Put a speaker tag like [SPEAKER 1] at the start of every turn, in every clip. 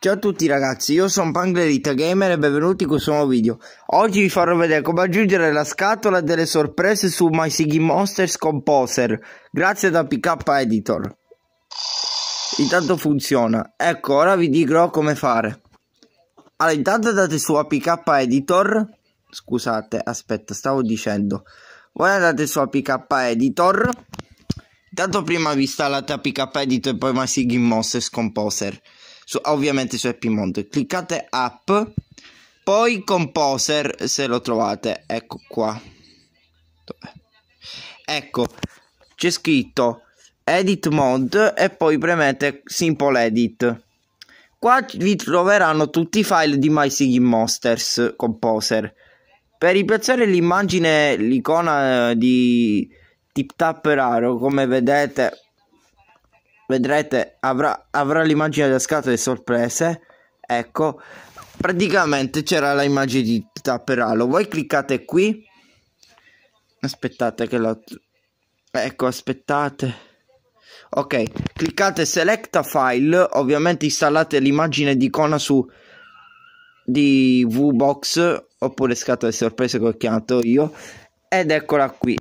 [SPEAKER 1] Ciao a tutti ragazzi, io sono Panglerita Gamer e benvenuti in questo nuovo video. Oggi vi farò vedere come aggiungere la scatola delle sorprese su My Sigi Monsters Composer, grazie da PK Editor. Intanto funziona. Ecco, ora vi dirò come fare. Allora, intanto andate su APK Editor. Scusate, aspetta, stavo dicendo. Voi andate su APK Editor. Intanto prima vi installate APK Editor e poi My Sigi Monsters Composer su, ovviamente su Happy Mondo. Cliccate app, poi Composer se lo trovate, ecco qua. Dov'è? Ecco, c'è scritto Edit Mod e poi premete Simple Edit. Qua vi troveranno tutti i file di My Singing Monsters Composer. Per ripiazzare l'immagine, l'icona eh, di Tip Tap Raro, come vedete vedrete avrà, avrà l'immagine scatola di sorprese ecco praticamente c'era l'immagine di Tapperalo voi cliccate qui aspettate che la ecco aspettate ok cliccate selecta file ovviamente installate l'immagine di icona su di vbox oppure scatola di sorprese che ho chiamato io ed eccola qui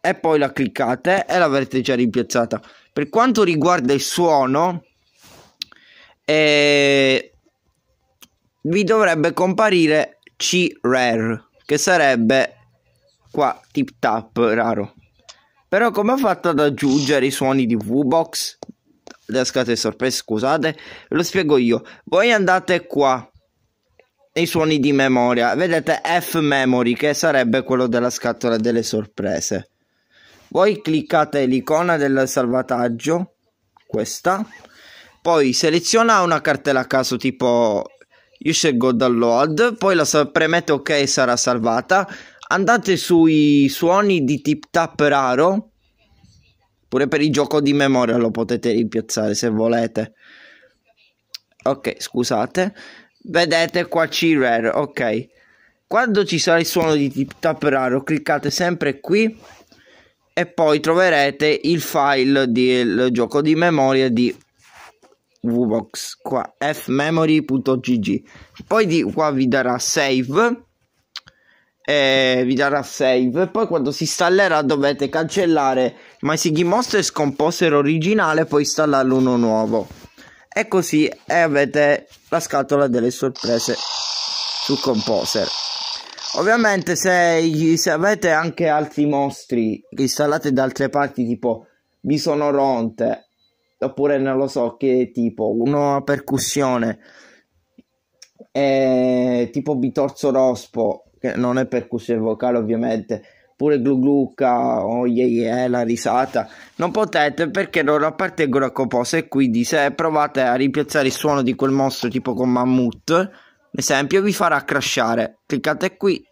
[SPEAKER 1] e poi la cliccate e l'avrete già rimpiazzata. Per quanto riguarda il suono, eh, vi dovrebbe comparire C-Rare, che sarebbe qua tip tap raro. Però come ho fatto ad aggiungere i suoni di V-Box? Descate sorprese, scusate, ve lo spiego io. Voi andate qua, i suoni di memoria, vedete F-Memory, che sarebbe quello della scatola delle sorprese. Voi cliccate l'icona del salvataggio, questa, poi seleziona una cartella a caso tipo io scelgo download, poi la premete ok sarà salvata. Andate sui suoni di tip tap raro, pure per il gioco di memoria lo potete rimpiazzare se volete. Ok, scusate. Vedete qua C rare, ok. Quando ci sarà il suono di tip tap raro, cliccate sempre qui e poi troverete il file del gioco di memoria di Wbox qua fmemory.gg poi di qua vi darà save e vi darà save poi quando si installerà dovete cancellare MySiggy Monster Scomposer originale poi installarlo uno nuovo e così avete la scatola delle sorprese su Composer Ovviamente se, se avete anche altri mostri installati da altre parti tipo bisonoronte oppure non lo so che tipo una percussione eh, tipo bitorzo rospo che non è percussione vocale ovviamente oppure glugluca o oh yeah, yeah, la risata non potete perché loro appartengono a copose e quindi se provate a rimpiazzare il suono di quel mostro tipo con mammut Esempio, vi farà crashare. Cliccate qui,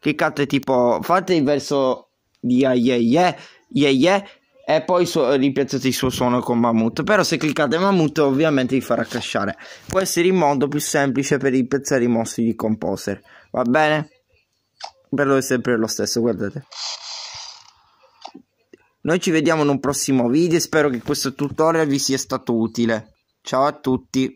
[SPEAKER 1] cliccate tipo, fate il verso di yeah yeah yeah, yeah, yeah e poi su- ripiazzate il suo suono con Mammut. Però se cliccate Mammut ovviamente vi farà crashare. Può essere il modo più semplice per ripiazzare i mostri di Composer. Va bene? Bello è sempre lo stesso, guardate. Noi ci vediamo in un prossimo video spero che questo tutorial vi sia stato utile. Ciao a tutti!